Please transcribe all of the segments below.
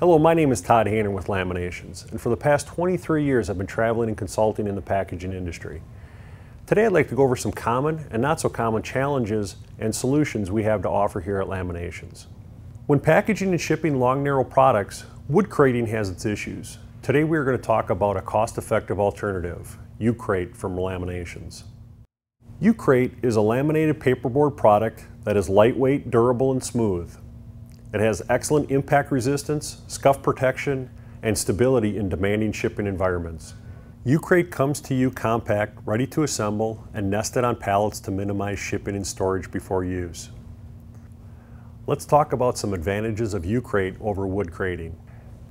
Hello, my name is Todd Hannon with Laminations, and for the past 23 years I've been traveling and consulting in the packaging industry. Today I'd like to go over some common and not so common challenges and solutions we have to offer here at Laminations. When packaging and shipping long narrow products, wood crating has its issues. Today we are going to talk about a cost-effective alternative, U-Crate from Laminations. U-Crate is a laminated paperboard product that is lightweight, durable, and smooth, it has excellent impact resistance, scuff protection, and stability in demanding shipping environments. Ucrate comes to you compact, ready to assemble, and nested on pallets to minimize shipping and storage before use. Let's talk about some advantages of Ucrate over wood crating.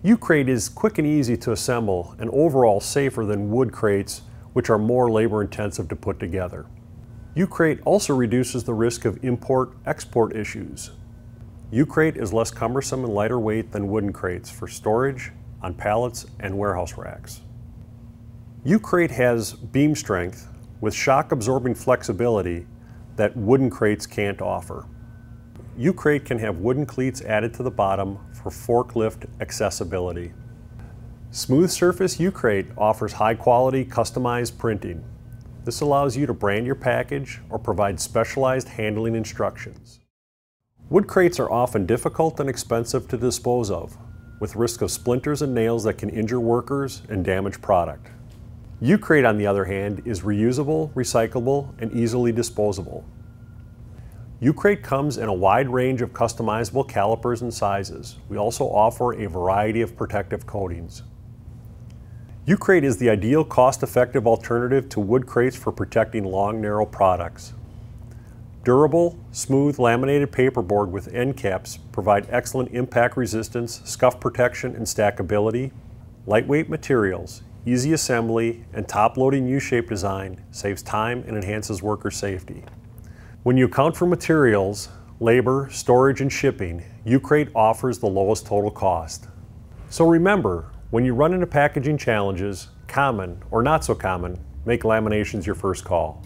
Ucrate is quick and easy to assemble and overall safer than wood crates, which are more labor intensive to put together. Ucrate also reduces the risk of import-export issues. U-Crate is less cumbersome and lighter weight than wooden crates for storage, on pallets, and warehouse racks. U-Crate has beam strength with shock-absorbing flexibility that wooden crates can't offer. U-Crate can have wooden cleats added to the bottom for forklift accessibility. Smooth Surface U-Crate offers high-quality, customized printing. This allows you to brand your package or provide specialized handling instructions. Wood crates are often difficult and expensive to dispose of, with risk of splinters and nails that can injure workers and damage product. U-Crate, on the other hand, is reusable, recyclable, and easily disposable. U-Crate comes in a wide range of customizable calipers and sizes. We also offer a variety of protective coatings. U-Crate is the ideal cost-effective alternative to wood crates for protecting long, narrow products. Durable, smooth laminated paperboard with end caps provide excellent impact resistance, scuff protection, and stackability. Lightweight materials, easy assembly, and top-loading U-shaped design saves time and enhances worker safety. When you account for materials, labor, storage, and shipping, Ucrate offers the lowest total cost. So remember, when you run into packaging challenges, common or not so common, make laminations your first call.